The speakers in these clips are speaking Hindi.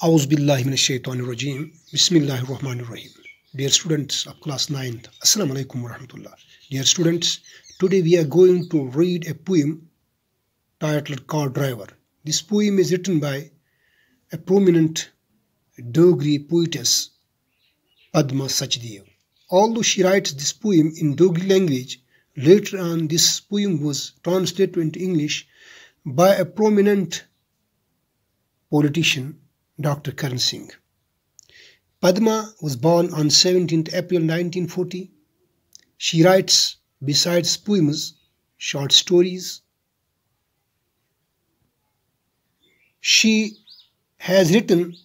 Auzubillahimineşşeytanirracim. Bismillahirrahmanirrahim. Dear students of class 9, Assalamu alaikum wa Dear students, today we are going to read a poem titled Car Driver. This poem is written by a prominent Dogri poetess, Padma Sachdev. Although she writes this poem in Dogri language, later on this poem was translated into English by a prominent politician Dr. Karan Singh. Padma was born on 17 April 1940. She writes, besides poems, short stories. She has written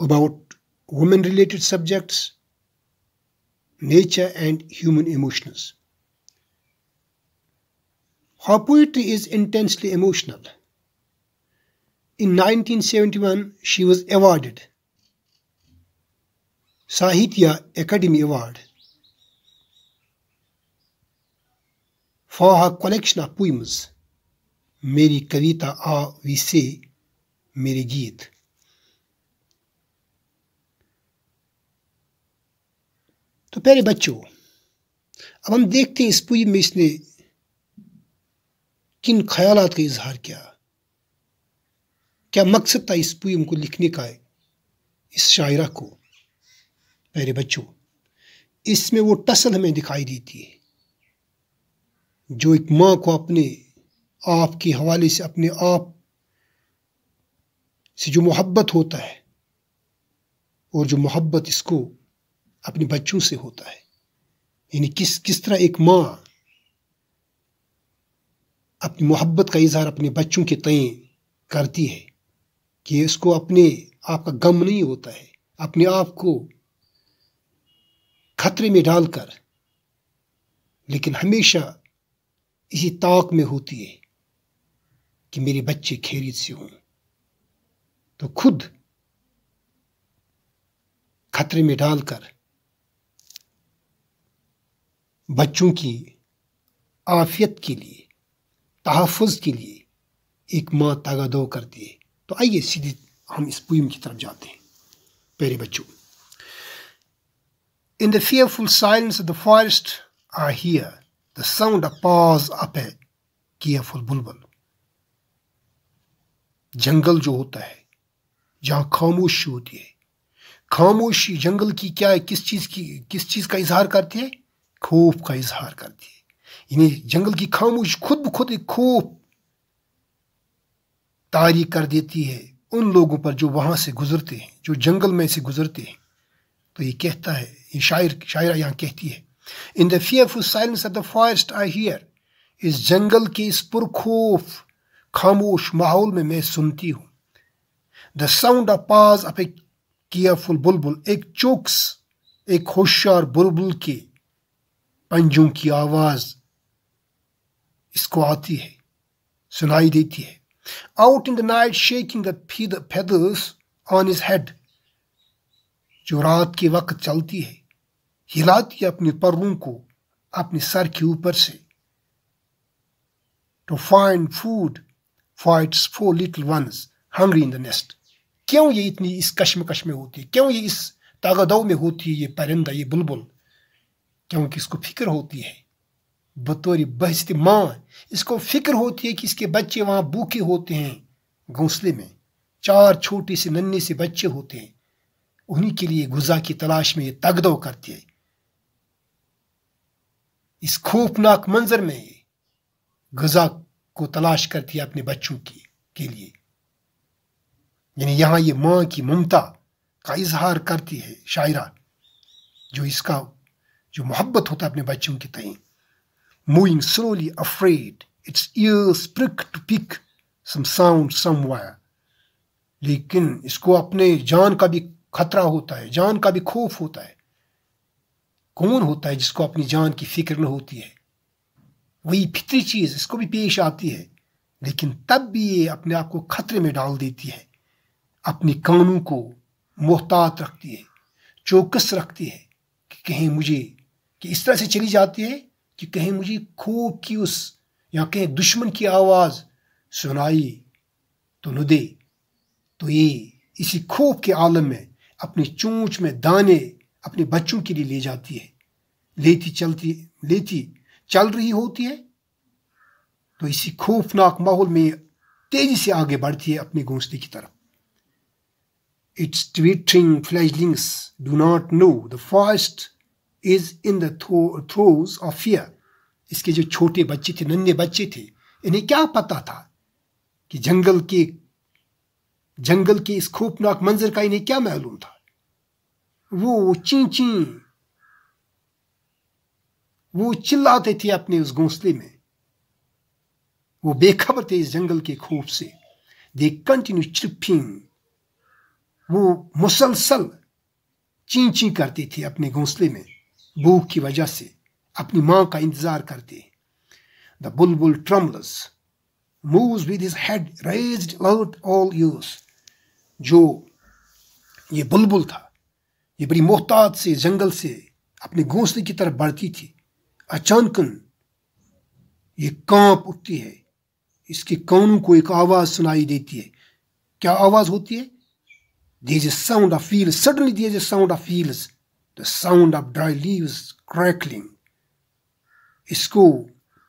about women related subjects, nature, and human emotions. Her poetry is intensely emotional. In 1971, she was awarded Sahitya Academy Award for her collection of poems मेरी कविता आ विसे meri geet तो प्यारे बच्चों अब हम देखते हैं इस पूरी में इसने किन ख्यालात का इजहार किया क्या मकसद था इस पोइम को लिखने का है इस शायरा को मेरे बच्चों इसमें वो टसल हमें दिखाई देती है जो एक माँ को अपने आप के हवाले से अपने आप से जो मोहब्बत होता है और जो मोहब्बत इसको अपने बच्चों से होता है यानी किस किस तरह एक माँ अपनी मोहब्बत का इजहार अपने बच्चों के तय करती है कि उसको अपने आप का गम नहीं होता है अपने आप को खतरे में डालकर लेकिन हमेशा इसी ताक में होती है कि मेरे बच्चे खैरियत से हों तो खुद खतरे में डालकर बच्चों की आफियत के लिए तहफ़ के लिए एक माँ दो करती है तो आइए सीधे हम इस पुईम की तरफ जाते हैं प्यारे बच्चों in the fearful silence of the forest I hear the sound of paws of a careful bulbul जंगल जो होता है जहां खामोशी होती है खामोशी जंगल की क्या है किस चीज़ की किस चीज़ का इजहार करती है खौफ का इजहार करती है यानी जंगल की खामोश खुद ब खुद एक खौफ तारी कर देती है उन लोगों पर जो वहाँ से गुजरते हैं जो जंगल में से गुजरते हैं तो ये कहता है ये शायर शायरा यहाँ कहती है in the fearful silence of the forest I hear इस जंगल के इस पुरखोफ खामोश माहौल में मैं सुनती हूँ the sound of paws of a careful bulbul एक चोक्स एक होशियार बुलबुल के पंजों की आवाज़ इसको आती है सुनाई देती है out in the night shaking the feathers on his head जो रात के वक्त चलती है हिलाती है अपने परों को अपने सर के ऊपर से to find food fights for little ones hungry in the nest क्यों ये इतनी इस कश्मकश में होती है क्यों ये इस तागदव में होती है ये परिंदा ये बुलबुल क्योंकि इसको फिक्र होती है बतौर बहस्त माँ इसको फिक्र होती है कि इसके बच्चे वहाँ भूखे होते हैं घोंसले में चार छोटे से नन्हे से बच्चे होते हैं उन्हीं के लिए गुजा की तलाश में ये तगदो करती है इस खौफनाक मंजर में गजा को तलाश करती है अपने बच्चों की के लिए यानी यहां ये माँ की ममता का इजहार करती है शायरा जो इसका जो मोहब्बत होता है अपने बच्चों के तय moving slowly, afraid, its ears prick to pick some sound somewhere. लेकिन इसको अपने जान का भी खतरा होता है जान का भी खौफ होता है कौन होता है जिसको अपनी जान की फिक्र न होती है वही फितरी चीज इसको भी पेश आती है लेकिन तब भी ये अपने आप को खतरे में डाल देती है अपने कानों को मोहतात रखती है चौकस रखती है कि कहीं मुझे कि इस तरह से चली जाती है कि कहीं मुझे खूब की उस या कहीं दुश्मन की आवाज़ सुनाई तो नुदे तो ये इसी खूब के आलम में अपनी चोच में दाने अपने बच्चों के लिए ले जाती है लेती चलती लेती चल रही होती है तो इसी खौफनाक माहौल में तेजी से आगे बढ़ती है अपने घोंसले की तरफ its twittering fledglings do not know the fast is in the throes of fear इसके जो छोटे बच्चे थे नन्हे बच्चे थे इन्हें क्या पता था कि जंगल के जंगल के इस खोफनाक मंजर का इन्हें क्या मालूम था वो ची ची वो चिल्लाते थे अपने उस घोंसले में वो बेखबर थे इस जंगल के खौफ से दे कंटिन्यू चिपिंग वो मुसलसल ची ची करते थे अपने घोंसले में भूख की वजह से अपनी माँ का इंतजार करते the bulbul trembles moves with his head raise loud all use जो ये बुलबुल था ये बड़ी मोहताज से जंगल से अपने घोंसले की तरफ बढ़ती थी अचानक ये कांप उठती है इसके कानों को एक आवाज़ सुनाई देती है क्या आवाज़ होती है there's a sound of wheels suddenly there's a sound of wheels the sound of dry leaves crackling इसको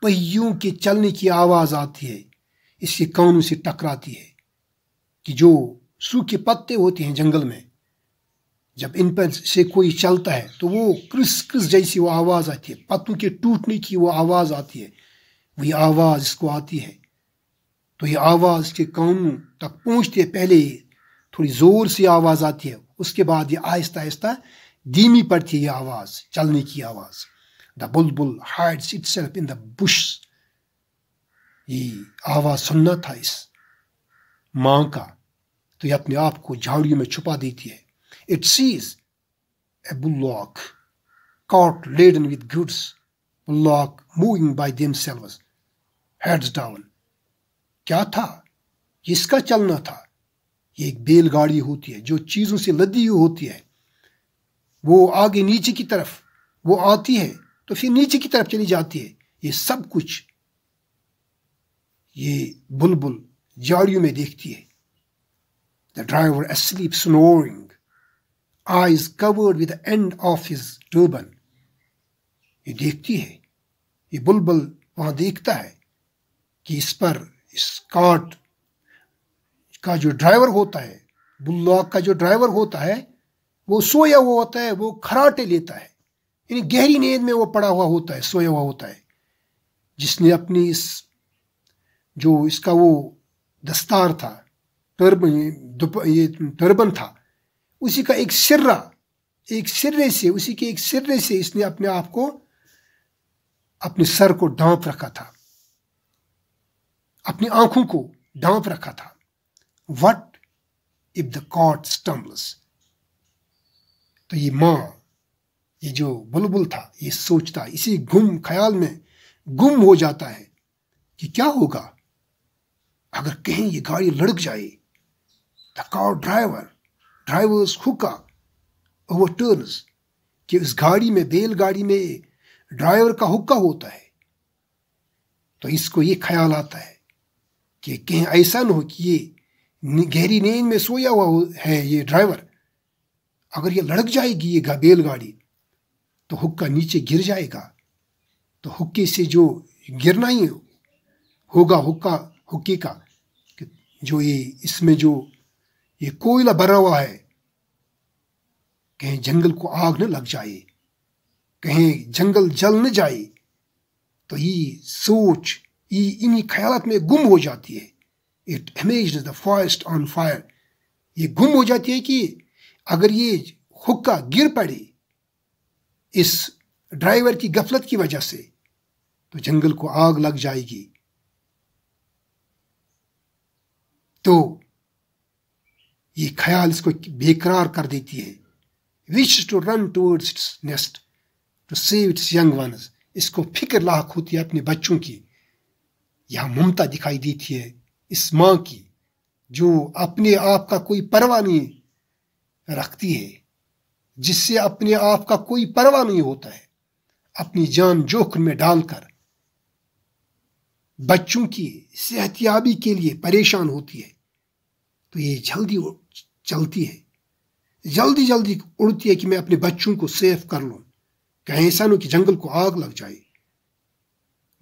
पहियों के चलने की आवाज आती है इसके कानों से टकराती है कि जो सूखे पत्ते होते हैं जंगल में जब इन पर से कोई चलता है तो वो क्रिस क्रिस जैसी वो आवाज़ आती है पत्तों के टूटने की वो आवाज़ आती है वही आवाज़ इसको आती है तो ये आवाज़ के कानों तक पहुँचते पहले थोड़ी ज़ोर से आवाज़ आती है उसके बाद ये आहिस्ता आहिस्ता धीमी पर थी यह आवाज चलने की आवाज the bulbul hides self in the bush ये आवाज सुनना था इस मां का तो ये अपने आप को झाड़ियों में छुपा देती है it sees a bullock laden with goods bullock moving moving by themselves, heads down क्या था किसका चलना था ये एक बैलगाड़ी होती है जो चीज़ों से लदी हुई होती है वो आगे नीचे की तरफ वो आती है तो फिर नीचे की तरफ चली जाती है ये सब कुछ ये बुलबुल झाड़ियों में देखती है the driver asleep snoring eye is covered with end of his turban ये देखती है ये बुलबुल वहां देखता है कि इस पर इस कार्ट का जो ड्राइवर होता है बुल्लॉक का जो ड्राइवर होता है वो सोया हुआ होता है वो खराटे लेता है यानी गहरी नींद में वो पड़ा हुआ होता है सोया हुआ होता है जिसने अपनी इस जो इसका वो दस्तार था टर्बन ये टर्बन था उसी का एक सिर्रा एक सिर्रे से उसी के एक सिर्रे से इसने अपने आप को अपने सर को डांप रखा था अपनी आंखों को डांप रखा था what if the cart stumbles तो ये माँ ये जो बुलबुल था ये सोचता इसी गुम ख्याल में गुम हो जाता है कि क्या होगा अगर कहीं ये गाड़ी लड़क जाए the car driver driver's hookah overturns कि उस गाड़ी में बैलगाड़ी में ड्राइवर का हुक्का होता है तो इसको ये ख्याल आता है कि कहीं ऐसा न हो कि ये गहरी नींद में सोया हुआ है ये ड्राइवर अगर ये लड़क जाएगी ये बैलगाड़ी तो हुक्का नीचे गिर जाएगा तो हुक्के से जो गिरना ही होगा हुक्का हुक्के का जो ये इसमें जो ये कोयला भरा हुआ है कहीं जंगल को आग न लग जाए कहीं जंगल जल न जाए तो ये सोच ये इन्हीं ख्याल में गुम हो जाती है it image the forest on fire ये गुम हो जाती है कि अगर ये हुक्का गिर पड़े इस ड्राइवर की गफलत की वजह से तो जंगल को आग लग जाएगी तो ये ख्याल इसको बेकरार कर देती है wish to run towards its nest to save its young ones इसको फिक्र लाक होती है अपने बच्चों की यह ममता दिखाई देती है इस माँ की जो अपने आप का कोई परवाह नहीं रखती है जिससे अपने आप का कोई परवाह नहीं होता है अपनी जान जोखिम में डालकर बच्चों की सेहतियाबी के लिए परेशान होती है तो ये जल्दी चलती है जल्दी जल्दी उड़ती है कि मैं अपने बच्चों को सेफ कर लू कहीं ऐसा नहीं कि जंगल को आग लग जाए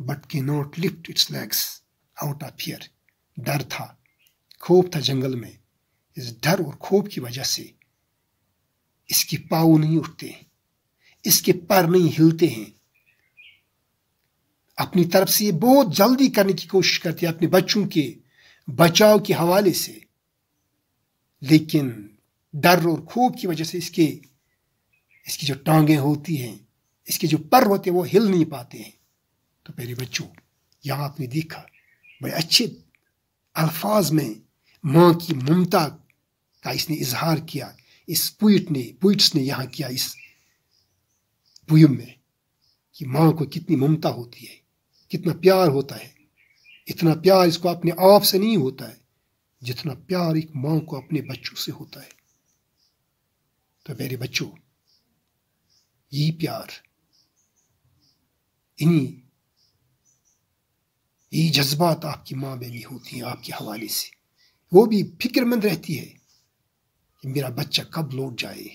but can not lift its legs out of fear डर था खोफ था जंगल में इस डर और खोफ की वजह से इसके पाव नहीं उठते इसके पर नहीं हिलते हैं अपनी तरफ से ये बहुत जल्दी करने की कोशिश करते हैं अपने बच्चों के बचाव के हवाले से लेकिन डर और खूब की वजह से इसके इसकी जो टांगें होती हैं इसके जो पर होते हैं वो हिल नहीं पाते हैं तो मेरे बच्चों यहाँ आपने देखा बड़े अच्छे अल्फाज में माँ की ममता का इसने इजहार किया इस पुइट ने पुइट्स ने यहाँ किया इस पुयम में कि माँ को कितनी ममता होती है कितना प्यार होता है इतना प्यार इसको अपने आप से नहीं होता है जितना प्यार एक माँ को अपने बच्चों से होता है तो मेरे बच्चों ये प्यार इन्हीं ये जज्बात आपकी माँ में भी होती हैं आपके हवाले से वो भी फिक्रमंद रहती है मेरा बच्चा कब लौट जाए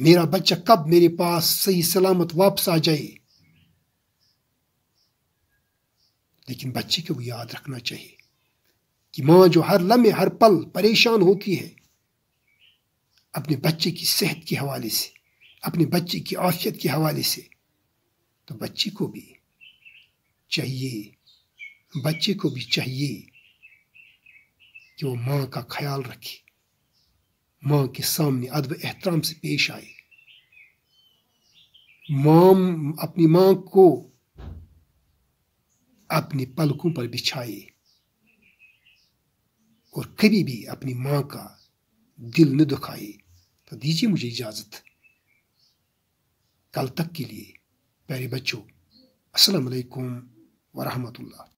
मेरा बच्चा कब मेरे पास सही सलामत वापस आ जाए लेकिन बच्चे को याद रखना चाहिए कि माँ जो हर लम्हे हर पल परेशान होती है अपने बच्चे की सेहत के हवाले से अपने बच्चे की आफियत के हवाले से तो बच्चे को भी चाहिए बच्चे को भी चाहिए कि वो माँ का ख्याल रखे मां के सामने अदब एहतराम से पेश आए माम अपनी मां को अपने पलकों पर बिछाए और कभी भी अपनी मां का दिल न दुखाए तो दीजिए मुझे इजाजत कल तक के लिए प्यारे बच्चों अस्सलाम वालेकुम वरहमतुल्लाह